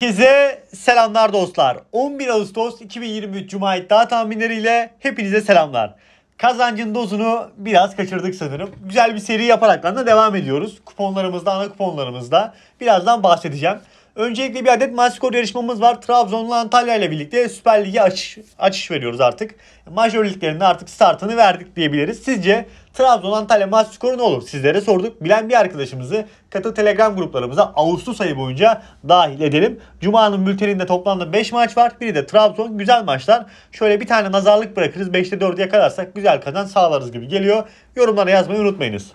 Herkese selamlar dostlar. 11 Ağustos 2023 Cuma iddia tahminleriyle hepinize selamlar. Kazancın dozunu biraz kaçırdık sanırım. Güzel bir seri yaparak da devam ediyoruz. Kuponlarımızda, ana kuponlarımızda birazdan bahsedeceğim. Öncelikle bir adet maç skor yarışmamız var. Trabzon'la Antalya ile birlikte Süper Lig'e açış, açış veriyoruz artık. Majör liglerinde artık startını verdik diyebiliriz. Sizce Trabzon Antalya maç skoru ne olur sizlere sorduk. Bilen bir arkadaşımızı katıl telegram gruplarımıza Ağustos ayı boyunca dahil edelim. Cuma'nın bülteninde toplamda 5 maç var. Biri de Trabzon güzel maçlar. Şöyle bir tane nazarlık bırakırız. 5'te 4'e yakalarsak güzel kazan sağlarız gibi geliyor. Yorumlara yazmayı unutmayınız.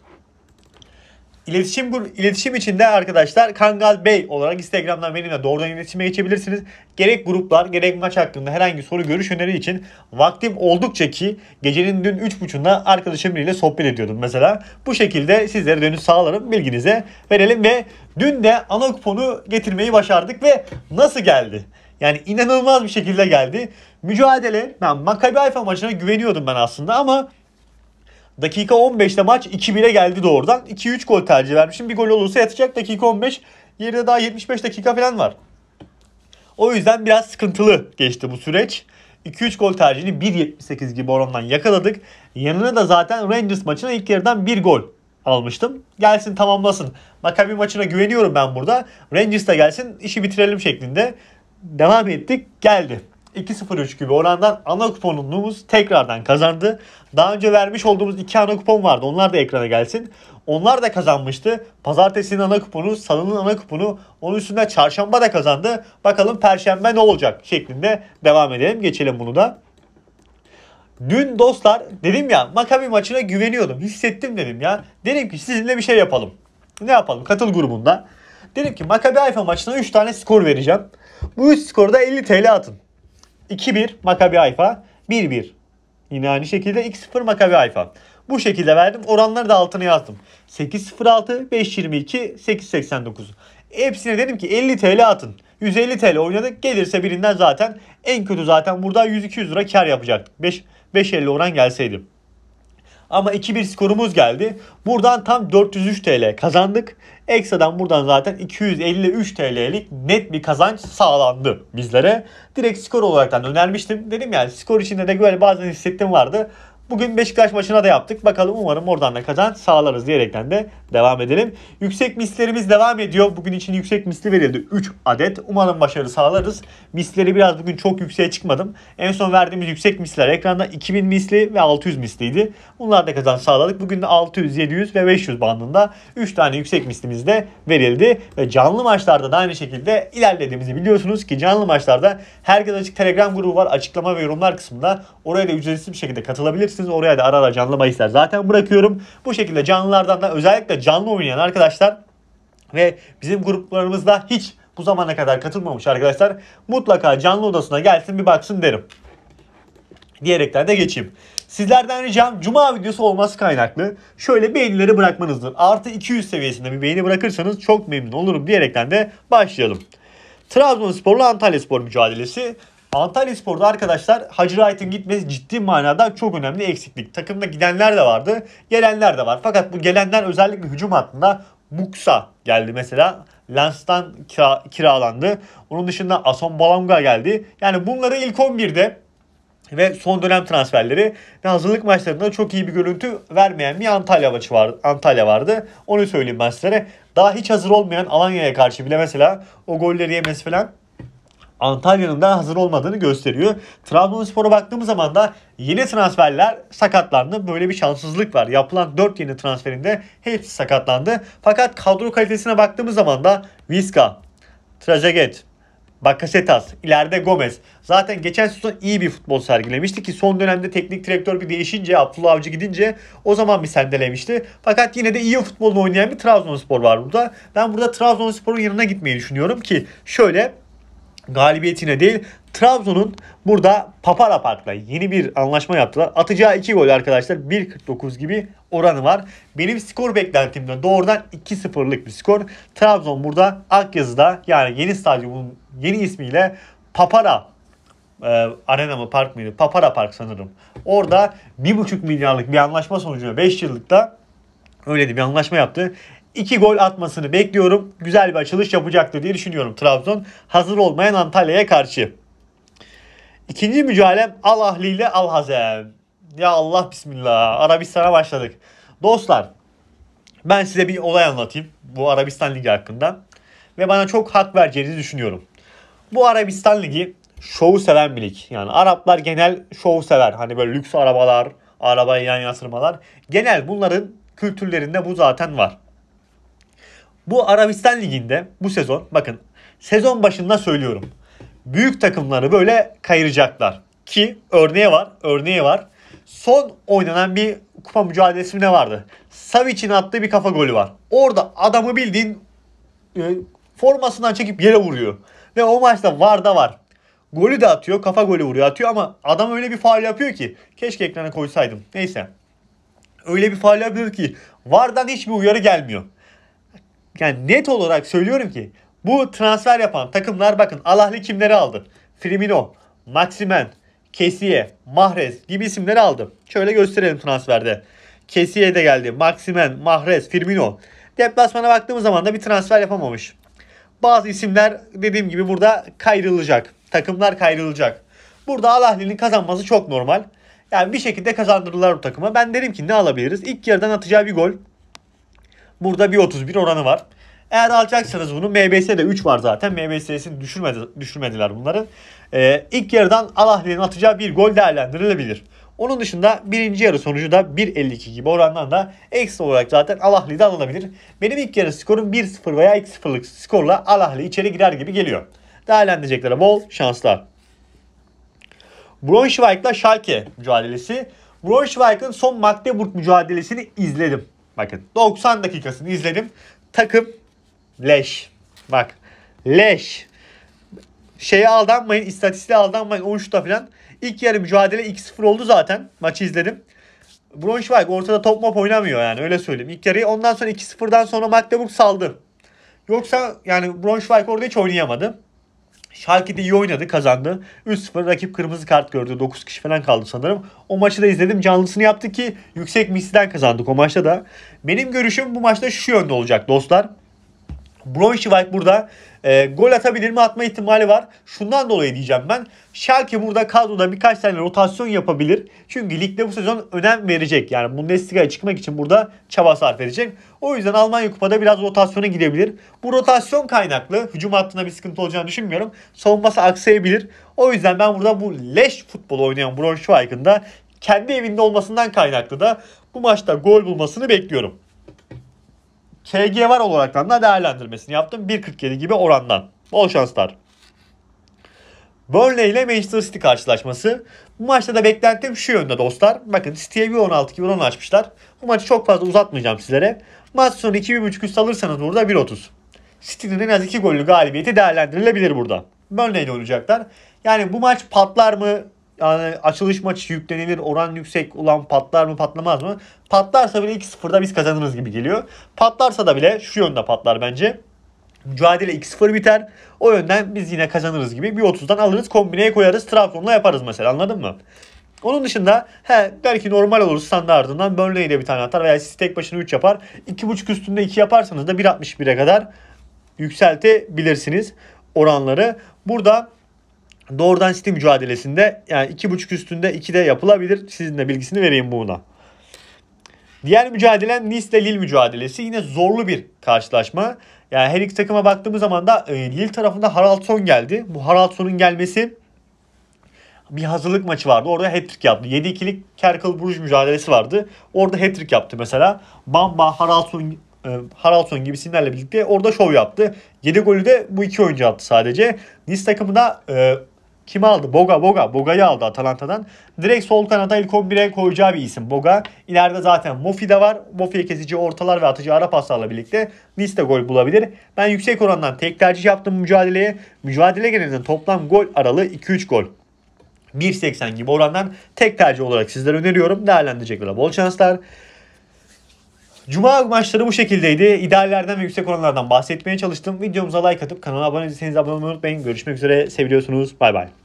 İletişim, iletişim içinde arkadaşlar Kangal Bey olarak Instagram'dan benimle doğrudan iletişime geçebilirsiniz. Gerek gruplar gerek maç hakkında herhangi soru görüş öneri için vaktim oldukça ki gecenin dün 3.30'da arkadaşım ile sohbet ediyordum mesela. Bu şekilde sizlere dönüş sağlarım bilginize verelim ve dün de ana kuponu getirmeyi başardık ve nasıl geldi? Yani inanılmaz bir şekilde geldi. Mücadele, ben makabi Haifa maçına güveniyordum ben aslında ama Dakika 15'te maç 2-1'e geldi doğrudan. 2-3 gol tercih vermişim. Bir gol olursa yatacak dakika 15. Yerine daha 75 dakika falan var. O yüzden biraz sıkıntılı geçti bu süreç. 2-3 gol tercihini 1.78 gibi orandan yakaladık. Yanına da zaten Rangers maçına ilk yarıdan 1 gol almıştım. Gelsin tamamlasın. Maccabi maçına güveniyorum ben burada. Rangers da gelsin işi bitirelim şeklinde. Devam ettik geldi. 2.03 gibi orandan ana kuponumuz tekrardan kazandı. Daha önce vermiş olduğumuz iki ana kupon vardı. Onlar da ekrana gelsin. Onlar da kazanmıştı. Pazartesinin ana kuponu, salının ana kuponu, onun üstünde çarşamba da kazandı. Bakalım perşembe ne olacak şeklinde devam edelim. Geçelim bunu da. Dün dostlar dedim ya Makabi maçına güveniyordum. Hissettim dedim ya. Dedim ki sizinle bir şey yapalım. Ne yapalım? Katıl grubunda. Dedim ki Makabi Hayfa maçına 3 tane skor vereceğim. Bu 3 skorda 50 TL atın. 2-1 Makabi ayfa, 1-1. Yine aynı şekilde 2-0 Makabi ayfa. Bu şekilde verdim. Oranları da altına yazdım. 8.06, 5.22, 8.89. Hepsine dedim ki 50 TL atın. 150 TL oynadık. Gelirse birinden zaten en kötü zaten burada 100-200 lira kar yapacaktık. 5 5.50 oran gelseydim. Ama 2-1 skorumuz geldi. Buradan tam 403 TL kazandık. Ekstradan buradan zaten 253 TL'lik net bir kazanç sağlandı bizlere. Direkt skor olaraktan önermiştim. Dedim yani skor içinde de böyle bazen hissettim vardı. Bugün Beşiktaş maçına da yaptık. Bakalım umarım oradan da kazan sağlarız diyerekten de devam edelim. Yüksek mislerimiz devam ediyor. Bugün için yüksek misli verildi. 3 adet. Umarım başarı sağlarız. Misleri biraz bugün çok yükseğe çıkmadım. En son verdiğimiz yüksek misler ekranda 2000 misli ve 600 misliydi. Bunlar da kazan sağladık. Bugün de 600, 700 ve 500 bandında 3 tane yüksek mislimiz de verildi. Ve canlı maçlarda da aynı şekilde ilerlediğimizi biliyorsunuz ki canlı maçlarda herkes açık Telegram grubu var. Açıklama ve yorumlar kısmında oraya da ücretsiz bir şekilde katılabilirsiniz bulabilirsiniz. Oraya da ara ara canlı bahisler zaten bırakıyorum. Bu şekilde canlılardan da özellikle canlı oynayan arkadaşlar ve bizim gruplarımızda hiç bu zamana kadar katılmamış arkadaşlar mutlaka canlı odasına gelsin bir baksın derim. Diyerekten de geçeyim. Sizlerden ricam cuma videosu olması kaynaklı şöyle beğenileri bırakmanızdır. Artı 200 seviyesinde bir beğeni bırakırsanız çok memnun olurum diyerekten de başlayalım. Trabzonspor'la Antalyaspor mücadelesi Antalya Spor'da arkadaşlar Hacı Wright'ın gitmesi ciddi manada çok önemli eksiklik. Takımda gidenler de vardı, gelenler de var. Fakat bu gelenler özellikle hücum hattında Buksa geldi mesela. Lens'tan kira, kiralandı. Onun dışında Ason Balamga geldi. Yani bunları ilk 11'de ve son dönem transferleri ve hazırlık maçlarında çok iyi bir görüntü vermeyen bir Antalya maçı vardı. Antalya vardı. Onu söyleyeyim ben sizlere. Daha hiç hazır olmayan Alanya'ya karşı bile mesela o golleri yemesi falan Antalya'nın da hazır olmadığını gösteriyor. Trabzonspor'a baktığımız zaman da yeni transferler sakatlandı. Böyle bir şanssızlık var. Yapılan 4 yeni transferinde hepsi sakatlandı. Fakat kadro kalitesine baktığımız zaman da Vizca, Trajeget, Bakasetas, ileride Gomez. Zaten geçen sezon iyi bir futbol sergilemişti ki son dönemde teknik direktör bir değişince, Abdullah Avcı gidince o zaman bir sendelemişti. Fakat yine de iyi futbol oynayan bir Trabzonspor var burada. Ben burada Trabzonspor'un yanına gitmeyi düşünüyorum ki şöyle galibiyetine değil Trabzon'un burada Papara Park'la yeni bir anlaşma yaptılar. Atacağı 2 gol arkadaşlar 1.49 gibi oranı var. Benim skor beklentimde doğrudan 2-0'lık bir skor. Trabzon burada Akyazı'da yani yeni stadyumun yeni ismiyle Papara e, Arena mı Park mıydı? Papara Park sanırım. Orada 1.5 milyarlık bir anlaşma sonucunda 5 yıllıkta öyle bir anlaşma yaptı. 2 gol atmasını bekliyorum. Güzel bir açılış yapacaktır diye düşünüyorum Trabzon. Hazır olmayan Antalya'ya karşı. İkinci mücadelem Al Ahli ile Al Hazem. Ya Allah bismillah. Arabistan'a başladık. Dostlar ben size bir olay anlatayım. Bu Arabistan Ligi hakkında. Ve bana çok hak vereceğinizi düşünüyorum. Bu Arabistan Ligi şovu seven bir lig. Yani Araplar genel şovu sever. Hani böyle lüks arabalar, arabayı yan yansırmalar. Genel bunların kültürlerinde bu zaten var. Bu Arabistan Ligi'nde bu sezon bakın sezon başında söylüyorum. Büyük takımları böyle kayıracaklar. Ki örneği var, örneği var. Son oynanan bir kupa mücadelesi ne vardı? Savic'in attığı bir kafa golü var. Orada adamı bildiğin e, formasından çekip yere vuruyor. Ve o maçta var da var. Golü de atıyor, kafa golü vuruyor atıyor ama adam öyle bir faal yapıyor ki. Keşke ekrana koysaydım. Neyse. Öyle bir faal yapıyor ki vardan hiçbir uyarı gelmiyor. Yani net olarak söylüyorum ki bu transfer yapan takımlar bakın Alahli kimleri aldı? Firmino, Maximen, Kesiye, Mahrez gibi isimleri aldı. Şöyle gösterelim transferde. Kesiye de geldi. Maximen, Mahrez, Firmino. Deplasmana baktığımız zaman da bir transfer yapamamış. Bazı isimler dediğim gibi burada kayrılacak. Takımlar kayrılacak. Burada Alahli'nin kazanması çok normal. Yani bir şekilde kazandırırlar bu takıma. Ben derim ki ne alabiliriz? İlk yarıdan atacağı bir gol. Burada bir 31 oranı var. Eğer alacaksanız bunu MBS'de 3 var zaten. MBS'sini düşürmedi, düşürmediler bunların Ee, ilk yarıdan Al atacağı bir gol değerlendirilebilir. Onun dışında birinci yarı sonucu da 1.52 gibi orandan da ekstra olarak zaten Al Ahly'de alınabilir. Benim ilk yarı skorum 1-0 veya 2-0'lık skorla Al içeri girer gibi geliyor. Değerlendireceklere bol şanslar. Braunschweig'la Schalke mücadelesi. Braunschweig'ın son Magdeburg mücadelesini izledim. Bakın 90 dakikasını izledim. Takım leş. Bak leş. Şeye aldanmayın, istatistiğe aldanmayın. 13'ta falan. İlk yarı mücadele 2-0 oldu zaten. Maçı izledim. Braunschweig ortada top mop oynamıyor yani öyle söyleyeyim. İlk yarıyı ondan sonra 2-0'dan sonra Magdeburg saldı. Yoksa yani Braunschweig orada hiç oynayamadı. Schalke iyi oynadı kazandı. 3-0 rakip kırmızı kart gördü. 9 kişi falan kaldı sanırım. O maçı da izledim. Canlısını yaptı ki yüksek misliden kazandık o maçta da. Benim görüşüm bu maçta şu yönde olacak dostlar. Braunschweig burada e, gol atabilir mi atma ihtimali var. Şundan dolayı diyeceğim ben. Schalke burada kadroda birkaç tane rotasyon yapabilir. Çünkü ligde bu sezon önem verecek. Yani Bundesliga'ya çıkmak için burada çaba sarf edecek. O yüzden Almanya Kupa'da biraz rotasyona gidebilir. Bu rotasyon kaynaklı. Hücum hattında bir sıkıntı olacağını düşünmüyorum. Savunması aksayabilir. O yüzden ben burada bu leş futbolu oynayan Braunschweig'ın da kendi evinde olmasından kaynaklı da bu maçta gol bulmasını bekliyorum. KG var olaraktan da değerlendirmesini yaptım. 1.47 gibi orandan. Bol şanslar. Burnley ile Manchester City karşılaşması. Bu maçta da beklentim şu yönde dostlar. Bakın City'ye 1.16 gibi oran açmışlar. Bu maçı çok fazla uzatmayacağım sizlere. Maç sonu 2.5 üst alırsanız burada 1.30. City'nin en az 2 gollü galibiyeti değerlendirilebilir burada. Burnley ile oynayacaklar. Yani bu maç patlar mı yani açılış maçı yüklenilir oran yüksek ulan patlar mı patlamaz mı? Patlarsa bile 2-0'da biz kazanırız gibi geliyor. Patlarsa da bile şu yönde patlar bence. Mücadele 2-0 biter. O yönden biz yine kazanırız gibi. Bir 30'dan alırız kombineye koyarız. Trabzon'la yaparız mesela anladın mı? Onun dışında he, belki normal olur standartından Burnley'i de bir tane atar veya siz tek başına 3 yapar. 2.5 üstünde 2 yaparsanız da 1.61'e kadar yükseltebilirsiniz oranları. Burada doğrudan City mücadelesinde yani 2.5 üstünde 2 de yapılabilir. Sizin de bilgisini vereyim buna. Diğer mücadele Nice ile Lille mücadelesi. Yine zorlu bir karşılaşma. Yani her iki takıma baktığımız zaman da e, Lille tarafında Haraldson geldi. Bu Haraldson'un gelmesi bir hazırlık maçı vardı. Orada hat-trick yaptı. 7-2'lik Kerkel Bruges mücadelesi vardı. Orada hat-trick yaptı mesela. Bamba, Haraldson, e, Haraldson gibi isimlerle birlikte orada şov yaptı. 7 golü de bu iki oyuncu attı sadece. Nice takımı da e, kim aldı? Boga Boga. Boga'yı aldı Atalanta'dan. Direkt sol kanada ilk 11'e koyacağı bir isim Boga. İleride zaten Mofi de var. Mofi'ye kesici ortalar ve atıcı ara paslarla birlikte Nice de gol bulabilir. Ben yüksek orandan tek tercih yaptım mücadeleye. Mücadele genelinde toplam gol aralığı 2-3 gol. 1.80 gibi orandan tek tercih olarak sizlere öneriyorum. değerlendirecekler. bol şanslar. Cuma maçları bu şekildeydi. İdeallerden ve yüksek oranlardan bahsetmeye çalıştım. Videomuza like atıp kanala abone değilseniz abone olmayı unutmayın. Görüşmek üzere. Seviyorsunuz. Bay bay.